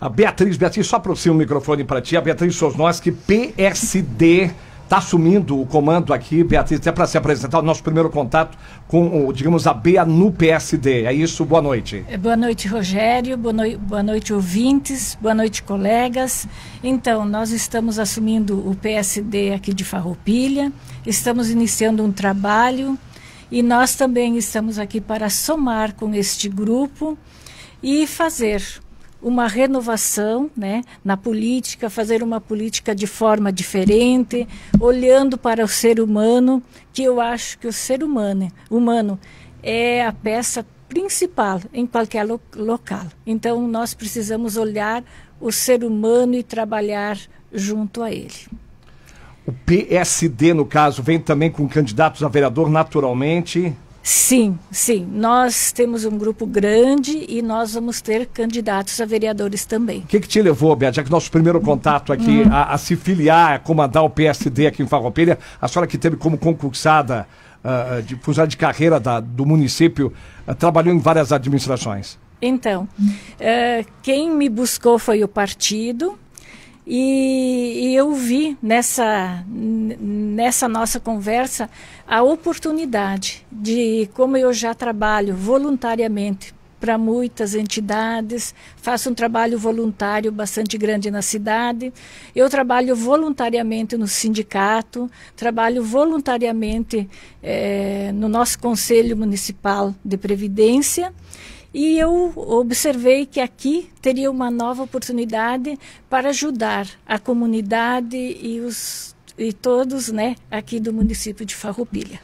A Beatriz, Beatriz, só aproxima o microfone para ti. A Beatriz que PSD, está assumindo o comando aqui. Beatriz, é para se apresentar o nosso primeiro contato com, digamos, a Bea no PSD. É isso, boa noite. É, boa noite, Rogério. Boa, no... boa noite, ouvintes. Boa noite, colegas. Então, nós estamos assumindo o PSD aqui de Farroupilha. Estamos iniciando um trabalho e nós também estamos aqui para somar com este grupo e fazer uma renovação né, na política, fazer uma política de forma diferente, olhando para o ser humano, que eu acho que o ser humano, humano é a peça principal em qualquer lo local. Então, nós precisamos olhar o ser humano e trabalhar junto a ele. O PSD, no caso, vem também com candidatos a vereador naturalmente? Sim, sim. Nós temos um grupo grande e nós vamos ter candidatos a vereadores também. O que, que, te levou, Beata, já que nosso primeiro contato aqui, uhum. a, a, se filiar, a comandar o PSD aqui em Farroupilha, a senhora que teve como concursada, uh, de, fusão de carreira da, do município, uh, trabalhou em várias administrações. Então, uh, quem me buscou foi o partido, e, e, eu vi nessa, nessa nossa conversa a oportunidade de, como eu já trabalho voluntariamente para muitas entidades, faço um trabalho voluntário bastante grande na cidade, eu trabalho voluntariamente no sindicato, trabalho voluntariamente é, no nosso Conselho Municipal de Previdência. E eu observei que aqui teria uma nova oportunidade para ajudar a comunidade e os e todos, né, aqui do município de Farroupilha.